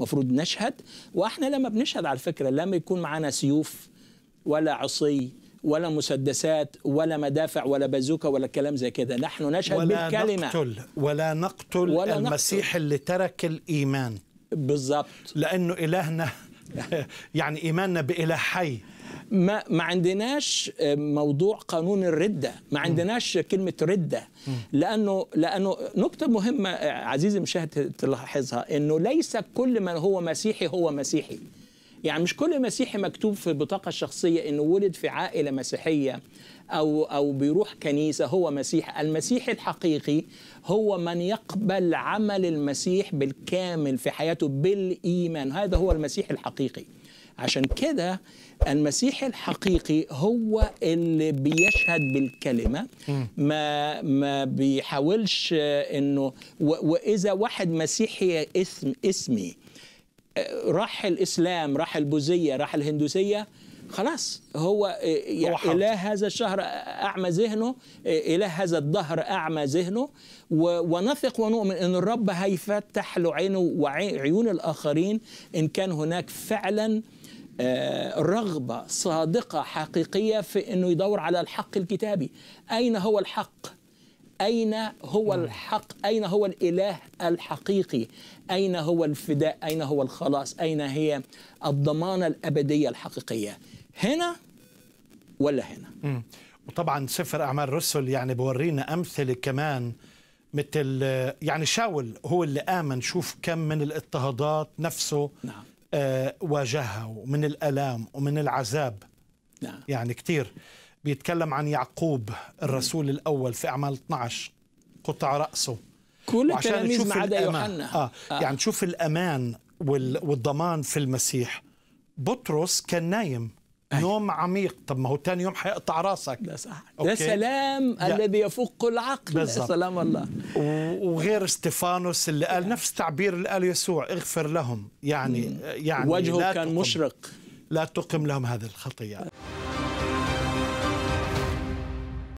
المفروض نشهد واحنا لما بنشهد على فكره لما يكون معانا سيوف ولا عصي ولا مسدسات ولا مدافع ولا بازوكا ولا كلام زي كده نحن نشهد ولا بالكلمة نقتل ولا نقتل ولا المسيح نقتل. اللي ترك الإيمان بالضبط لأنه إلهنا يعني إيماننا بإله حي ما ما عندناش آه، موضوع قانون الرده ما عندناش كلمه رده لانه لانه نقطه مهمه آه، عزيزي مشاهد تلاحظها انه ليس كل من هو مسيحي هو مسيحي يعني مش كل مسيحي مكتوب في البطاقة الشخصية إنه ولد في عائلة مسيحية أو أو بيروح كنيسة هو مسيح، المسيحي الحقيقي هو من يقبل عمل المسيح بالكامل في حياته بالإيمان، هذا هو المسيح الحقيقي. عشان كده المسيح الحقيقي هو اللي بيشهد بالكلمة ما ما بيحاولش انه واذا واحد مسيحي اسم اسمي راح الاسلام راح البوذيه راح الهندوسيه خلاص هو, آه، هو إله هذا الشهر أعمى ذهنه آه، إله هذا الدهر أعمى ذهنه ونثق ونؤمن أن الرب هيفتح له عينه وعيون الآخرين إن كان هناك فعلا آه، رغبة صادقة حقيقية في أنه يدور على الحق الكتابي أين هو الحق أين هو نعم. الحق أين هو الإله الحقيقي أين هو الفداء أين هو الخلاص أين هي الضمانة الأبدية الحقيقية هنا ولا هنا وطبعا سفر أعمال الرسل يعني بورينا أمثلة كمان مثل يعني شاول هو اللي آمن شوف كم من الاضطهادات نفسه نعم. آه واجهها ومن الألام ومن العذاب نعم. يعني كتير بيتكلم عن يعقوب الرسول الأول في أعمال 12 قطع رأسه كل التلاميذ ما عدا يوحنا آه. آه. يعني تشوف الأمان وال... والضمان في المسيح بطرس كان نايم أيه. نوم عميق طب ما هو ثاني يوم حيقطع راسك ده صح ده سلام ده. الذي يفوق العقل بالزبط. سلام الله وغير استفانوس اللي قال نعم. نفس تعبير اللي قال يسوع اغفر لهم يعني مم. يعني وجهه كان تقم مشرق لا تقم لهم هذه الخطيه